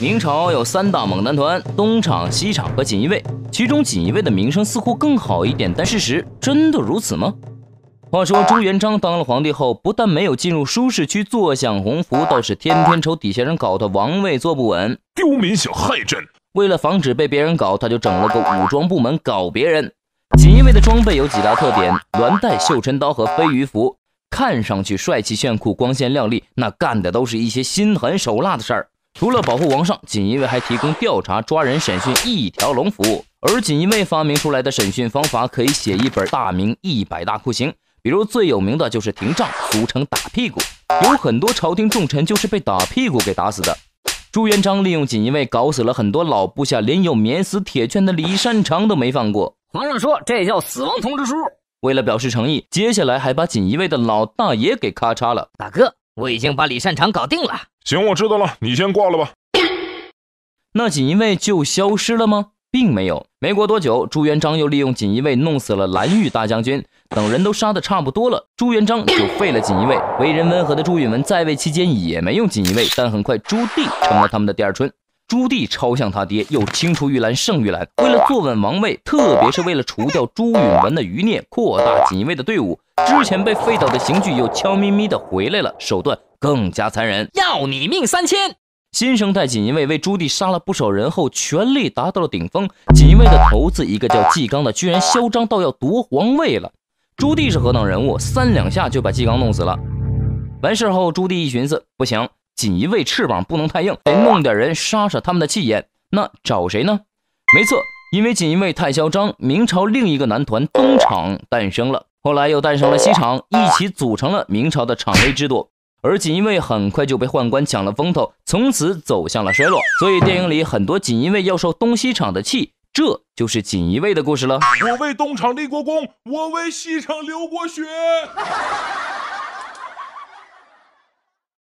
明朝有三大猛男团：东厂、西厂和锦衣卫。其中锦衣卫的名声似乎更好一点，但事实真的如此吗？话说朱元璋当了皇帝后，不但没有进入舒适区坐享鸿福，倒是天天愁底下人搞他王位坐不稳，丢民想害朕。为了防止被别人搞，他就整了个武装部门搞别人。锦衣卫的装备有几大特点：鸾带、绣春刀和飞鱼服，看上去帅气炫酷、光鲜亮丽，那干的都是一些心狠手辣的事儿。除了保护王上，锦衣卫还提供调查、抓人、审讯一条龙服务。而锦衣卫发明出来的审讯方法，可以写一本《大明一百大酷刑》。比如最有名的就是廷杖，俗称打屁股，有很多朝廷重臣就是被打屁股给打死的。朱元璋利用锦衣卫搞死了很多老部下，连有免死铁券的李善长都没放过。皇上说这叫死亡通知书。为了表示诚意，接下来还把锦衣卫的老大爷给咔嚓了。大哥。我已经把李善长搞定了。行，我知道了，你先挂了吧。那锦衣卫就消失了吗？并没有。没过多久，朱元璋又利用锦衣卫弄死了蓝玉大将军等人都杀得差不多了，朱元璋就废了锦衣卫。为人温和的朱允炆在位期间也没用锦衣卫，但很快朱棣成了他们的第二春。朱棣超像他爹，又青出于蓝胜于蓝。为了坐稳王位，特别是为了除掉朱允文的余孽，扩大锦衣卫的队伍，之前被废掉的刑具又悄咪咪的回来了，手段更加残忍，要你命三千。新生代锦衣卫为朱棣杀了不少人后，权力达到了顶峰。锦衣卫的头子一个叫纪纲的，居然嚣张到要夺皇位了。朱棣是何等人物，三两下就把纪纲弄死了。完事后，朱棣一寻思，不行。锦衣卫翅膀不能太硬，得弄点人杀杀他们的气焰。那找谁呢？没错，因为锦衣卫太嚣张，明朝另一个男团东厂诞生了，后来又诞生了西厂，一起组成了明朝的厂内制度。而锦衣卫很快就被宦官抢了风头，从此走向了衰落。所以电影里很多锦衣卫要受东西厂的气，这就是锦衣卫的故事了。我为东厂立过功，我为西厂流过血。